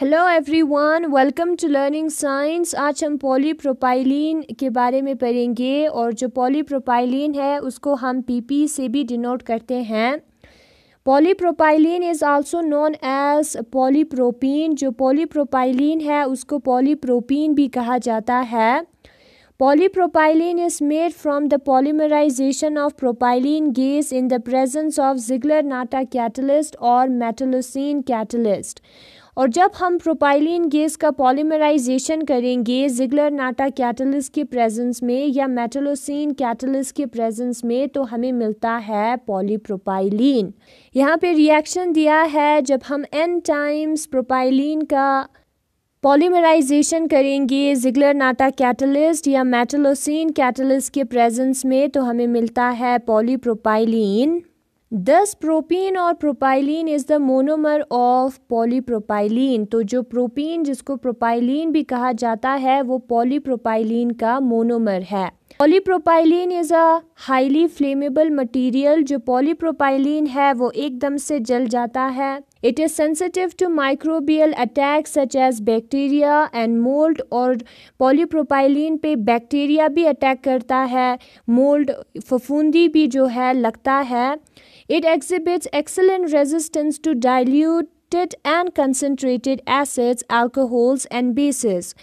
hello everyone welcome to learning science आज हम polypropylene के बारे में पढ़ेंगे और जो पॉलीप्रोपाइलीन है उसको हम पीपी से भी डिनोट करते हैं polypropylene is also known as polypropene जो पॉलीप्रोपाइलीन है उसको पॉलीप्रोपीन भी कहा जाता है polypropylene is made from the polymerization of propylene gas in the presence of Ziegler Natta catalyst और मेटलोसिन कैटलिस्ट और जब हम प्रोपाइलिन गैस का पॉलीमराइजेशन करेंगे जिगलर नाटा कैटलिस के प्रेजेंस में या मेटलोसिन कैटलिस के प्रेजेंस में तो हमें मिलता है पॉलीप्रोपाइलिन यहाँ पे रिएक्शन दिया है जब हम एन टाइम्स प्रोपाइलिन का पॉलीमराइजेशन करेंगे जिगलर नाटा कैटलिस्ट या मेटलोसिन कैटलिस्ट के प्रेजेंस में तो हमें मिलता है पॉलीप्रोपाइलिन दस प्रोपीन और propylene is the monomer of polypropylene तो जो प्रोपीन जिसको प्रोपाइलिन भी कहा जाता है वो पॉलीप्रोपाइलिन का मोनोमर है polypropylene is a highly flammable material जो पॉलीप्रोपाइलिन है वो एकदम से जल जाता है it is sensitive to microbial attack such as bacteria and mold और पॉलीप्रोपाइलिन पे बैक्टीरिया भी अटैक करता है मोल्ड फफूंदी भी जो है लगता है it exhibits excellent resistance to dilute restricted and concentrated acids alcohols and bases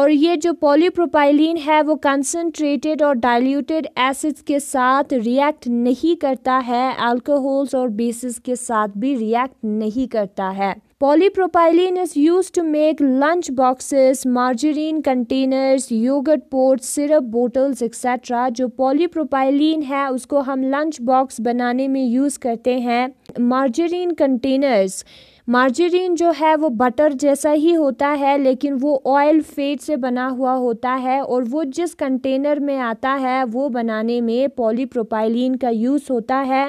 और ये जो पॉलीप्रोपाइलिन है वो कंसनट्रेटेड और डाइल्यूटेड एसिड्स के साथ रिएक्ट नहीं करता है एल्कोहल्स और बेसिस के साथ भी रिएक्ट नहीं करता है polypropylene is use to make lunch boxes margarine containers yogurt पोर्ट सिरप बोटल्स एक्सेट्रा जो पॉलीप्रोपाइलिन है उसको हम लंच बॉक्स बनाने में यूज करते हैं मार्जरीन कंटेनर्स मार्जरीन जो है वो बटर जैसा ही होता है लेकिन वो ऑयल फेट से बना हुआ होता है और वो जिस कंटेनर में आता है वो बनाने में पॉलीप्रोपाइलिन का यूज़ होता है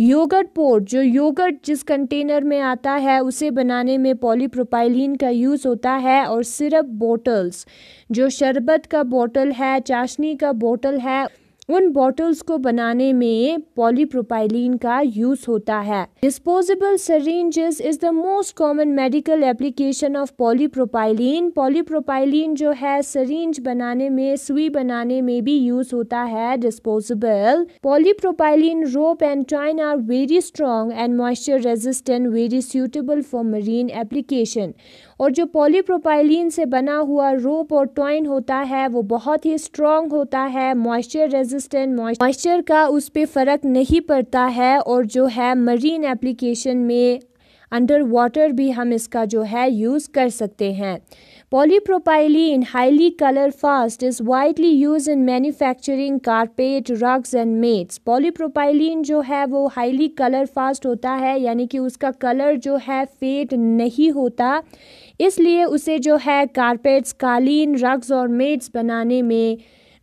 योगर्ट पोर्ट जो योगर्ट जिस कंटेनर में आता है उसे बनाने में पॉलीप्रोपाइलिन का यूज़ होता है और सिरप बोटल्स जो शरबत का बोटल है चाशनी का बोटल है उन बॉटल्स को बनाने में पॉलीप्रोपाइलिन का यूज होता है disposable syringes is the most common medical application of polypropylene polypropylene जो है सरेंज बनाने में सुई बनाने में भी यूज होता है disposable polypropylene rope and twine are very strong and moisture resistant very suitable for marine application और जो पॉलीप्रोपाइलिन से बना हुआ रोप और ट्वाइन होता है वो बहुत ही स्ट्रॉन्ग होता है मॉइस्चर रेजिस्ट रेजिस्टेंट मॉइस्चर का उस पर फ़र्क नहीं पड़ता है और जो है मरीन एप्लीकेशन में अंडर वाटर भी हम इसका जो है यूज़ कर सकते हैं polypropylene highly colourfast is widely use in manufacturing carpet rugs and mats polypropylene जो है वो हाईली कलर फास्ट होता है यानी कि उसका कलर जो है फेड नहीं होता इसलिए उसे जो है कारपेट्स कालीन रग्स और मेट्स बनाने में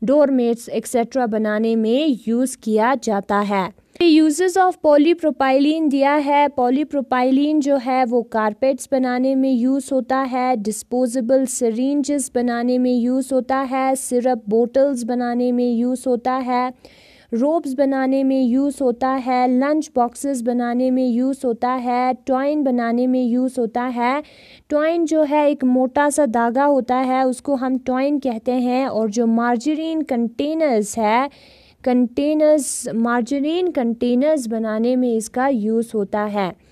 डोरमेट्स एक्सेट्रा बनाने में यूज़ किया जाता है यूजेस ऑफ पॉलीप्रोपाइलिन दिया है पॉलीप्रोपाइलिन जो है वो कारपेट्स बनाने में यूज़ होता है डिस्पोजेबल सरेंजेस बनाने में यूज़ होता है सिरप बोटल्स बनाने में यूज़ होता है रोब्स बनाने में यूज़ होता है लंच बॉक्सेस बनाने में यूज़ होता है टॉइन बनाने में यूज़ होता है टॉइन जो है एक मोटा सा धागा होता है उसको हम टॉइन कहते हैं और जो मार्जरीन कंटेनर्स है कंटेनर्स मार्जरीन कंटेनर्स बनाने में इसका यूज़ होता है